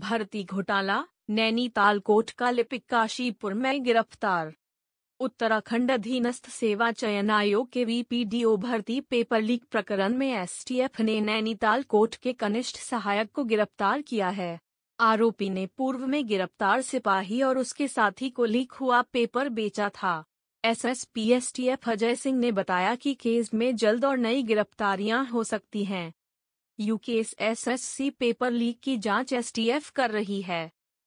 भर्ती घोटाला नैनीताल कोर्ट का लिपिक काशीपुर में गिरफ्तार उत्तराखंड अधीनस्थ सेवा चयन आयोग के वीपीडीओ भर्ती पेपर लीक प्रकरण में एसटीएफ ने नैनीताल कोर्ट के कनिष्ठ सहायक को गिरफ्तार किया है आरोपी ने पूर्व में गिरफ्तार सिपाही और उसके साथी को लीक हुआ पेपर बेचा था एसएसपी एसटीएफ अजय सिंह ने बताया कि केस में जल्द और नई गिरफ्तारियां हो सकती हैं एस एसएससी पेपर लीक की जांच एसटीएफ कर रही है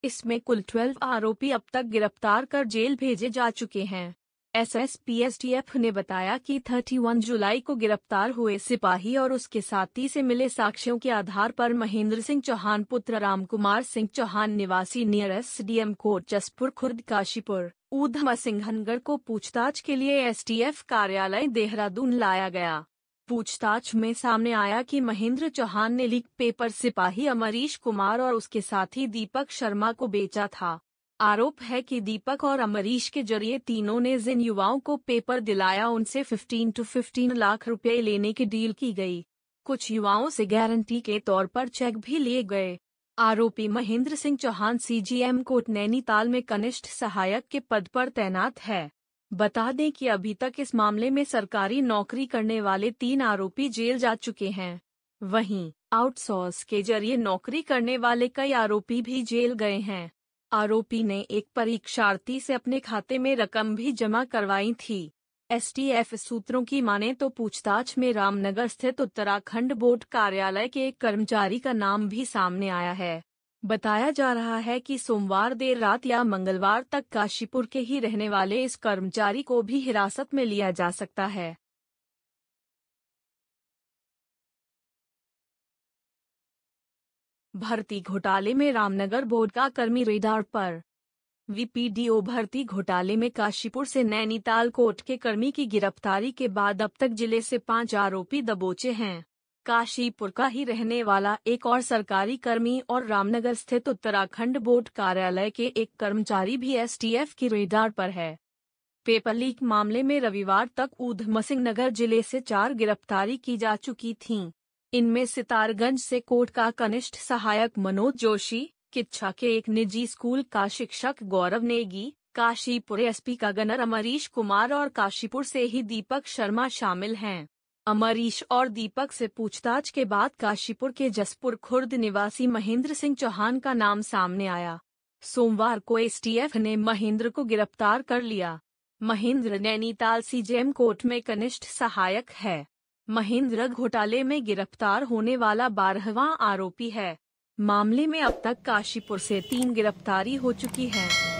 इसमें कुल ट्वेल्व आरोपी अब तक गिरफ्तार कर जेल भेजे जा चुके हैं एस एफ ने बताया कि 31 जुलाई को गिरफ्तार हुए सिपाही और उसके साथी से मिले साक्ष्यों के आधार पर महेंद्र सिंह चौहान पुत्र राम कुमार सिंह चौहान निवासी near S D M court Jaspur Khurd Kashipur Udham सिंहनगढ़ को पूछताछ के लिए एफ कार्यालय देहरादून लाया गया पूछताछ में सामने आया कि महेंद्र चौहान ने लीक पेपर सिपाही अमरीश कुमार और उसके साथी दीपक शर्मा को बेचा था आरोप है कि दीपक और अमरीश के जरिए तीनों ने जिन युवाओं को पेपर दिलाया उनसे 15 टू 15 लाख रुपए लेने की डील की गई कुछ युवाओं से गारंटी के तौर पर चेक भी लिए गए आरोपी महेंद्र सिंह चौहान सीजीएम कोट नैनीताल में कनिष्ठ सहायक के पद पर तैनात है बता दें कि अभी तक इस मामले में सरकारी नौकरी करने वाले तीन आरोपी जेल जा चुके हैं वहीं आउटसोर्स के जरिए नौकरी करने वाले कई आरोपी भी जेल गए हैं आरोपी ने एक परीक्षार्थी से अपने खाते में रकम भी जमा करवाई थी एसटीएफ सूत्रों की माने तो पूछताछ में रामनगर स्थित उत्तराखंड बोर्ड कार्यालय के एक कर्मचारी का नाम भी सामने आया है बताया जा रहा है कि सोमवार देर रात या मंगलवार तक काशीपुर के ही रहने वाले इस कर्मचारी को भी हिरासत में लिया जा सकता है भर्ती घोटाले में रामनगर बोर्ड का कर्मी रेडार पर वीपीडीओ भर्ती घोटाले में काशीपुर से नैनीताल कोर्ट के कर्मी की गिरफ्तारी के बाद अब तक जिले से पांच आरोपी दबोचे हैं काशीपुर का ही रहने वाला एक और सरकारी कर्मी और रामनगर स्थित उत्तराखंड बोर्ड कार्यालय के एक कर्मचारी भी एस की रेडार पर है पेपर लीक मामले में रविवार तक ऊधम सिंह नगर जिले से चार गिरफ्तारी की जा चुकी थीं। इनमें सितारगंज से कोर्ट का कनिष्ठ सहायक मनोज जोशी किच्छा के एक निजी स्कूल का शिक्षक गौरव नेगी काशीपुर एसपी का गनर अमरीश कुमार और काशीपुर से ही दीपक शर्मा शामिल हैं अमरीश और दीपक से पूछताछ के बाद काशीपुर के जसपुर खुर्द निवासी महेंद्र सिंह चौहान का नाम सामने आया सोमवार को एसटीएफ ने महेंद्र को गिरफ्तार कर लिया महेंद्र नैनीताल सीजेएम कोर्ट में कनिष्ठ सहायक है महेंद्र घोटाले में गिरफ्तार होने वाला बारहवा आरोपी है मामले में अब तक काशीपुर से तीन गिरफ्तारी हो चुकी है